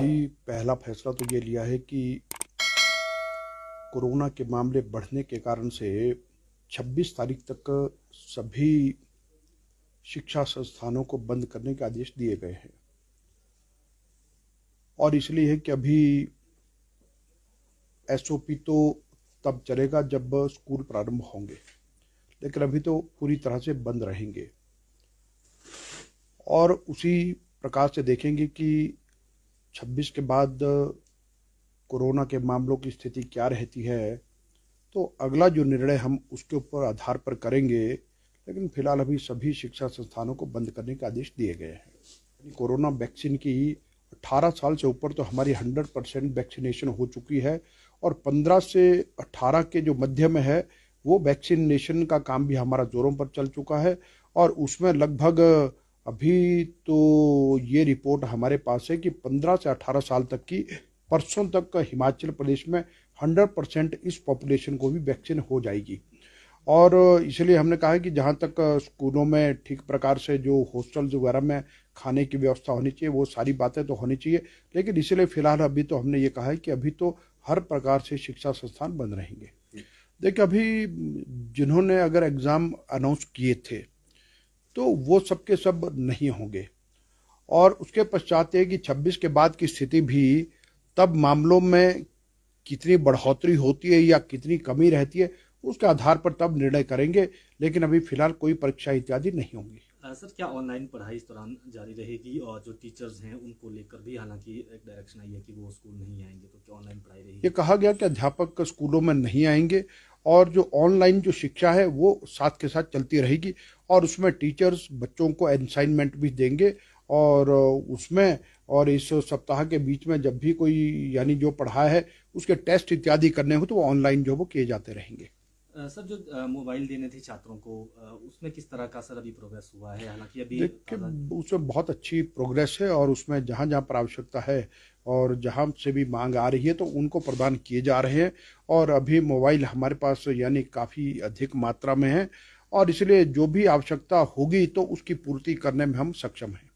ही पहला फैसला तो ये लिया है कि कोरोना के मामले बढ़ने के कारण से 26 तारीख तक सभी शिक्षा संस्थानों को बंद करने के आदेश दिए गए हैं और इसलिए है कि अभी एसओपी तो तब चलेगा जब स्कूल प्रारंभ होंगे लेकिन अभी तो पूरी तरह से बंद रहेंगे और उसी प्रकार से देखेंगे कि छब्बीस के बाद कोरोना के मामलों की स्थिति क्या रहती है तो अगला जो निर्णय हम उसके ऊपर आधार पर करेंगे लेकिन फिलहाल अभी सभी शिक्षा संस्थानों को बंद करने के आदेश दिए गए हैं कोरोना वैक्सीन की 18 साल से ऊपर तो हमारी 100 परसेंट वैक्सीनेशन हो चुकी है और 15 से 18 के जो मध्य में है वो वैक्सीनेशन का काम भी हमारा जोरों पर चल चुका है और उसमें लगभग अभी तो ये रिपोर्ट हमारे पास है कि 15 से 18 साल तक की परसों तक हिमाचल प्रदेश में 100 परसेंट इस पॉपुलेशन को भी वैक्सीन हो जाएगी और इसलिए हमने कहा कि जहाँ तक स्कूलों में ठीक प्रकार से जो हॉस्टल्स वगैरह में खाने की व्यवस्था होनी चाहिए वो सारी बातें तो होनी चाहिए लेकिन इसीलिए फिलहाल अभी तो हमने ये कहा है कि अभी तो हर प्रकार से शिक्षा संस्थान बंद रहेंगे देखिए अभी जिन्होंने अगर एग्ज़ाम अनाउंस किए थे तो वो सबके सब नहीं होंगे और उसके पश्चात ये कि 26 के बाद की स्थिति भी तब मामलों में कितनी बढ़ोतरी होती है या कितनी कमी रहती है उसके आधार पर तब निर्णय करेंगे लेकिन अभी फिलहाल कोई परीक्षा इत्यादि नहीं होंगी सर क्या ऑनलाइन पढ़ाई इस दौरान जारी रहेगी और जो टीचर्स हैं उनको लेकर भी हालांकि एक डायरेक्शन आई है कि वो स्कूल नहीं आएंगे तो क्या ऑनलाइन पढ़ाई रहेगी ये कहा गया कि अध्यापक स्कूलों में नहीं आएंगे और जो ऑनलाइन जो शिक्षा है वो साथ के साथ चलती रहेगी और उसमें टीचर्स बच्चों को असाइनमेंट भी देंगे और उसमें और इस सप्ताह के बीच में जब भी कोई यानी जो पढ़ा है उसके टेस्ट इत्यादि करने हो तो ऑनलाइन जो वो किए जाते रहेंगे सर जो मोबाइल देने थे छात्रों को उसमें किस तरह का सर अभी प्रोग्रेस हुआ है हालांकि अभी उसमें बहुत अच्छी प्रोग्रेस है और उसमें जहाँ जहाँ पर आवश्यकता है और जहाँ से भी मांग आ रही है तो उनको प्रदान किए जा रहे हैं और अभी मोबाइल हमारे पास यानी काफ़ी अधिक मात्रा में है और इसलिए जो भी आवश्यकता होगी तो उसकी पूर्ति करने में हम सक्षम हैं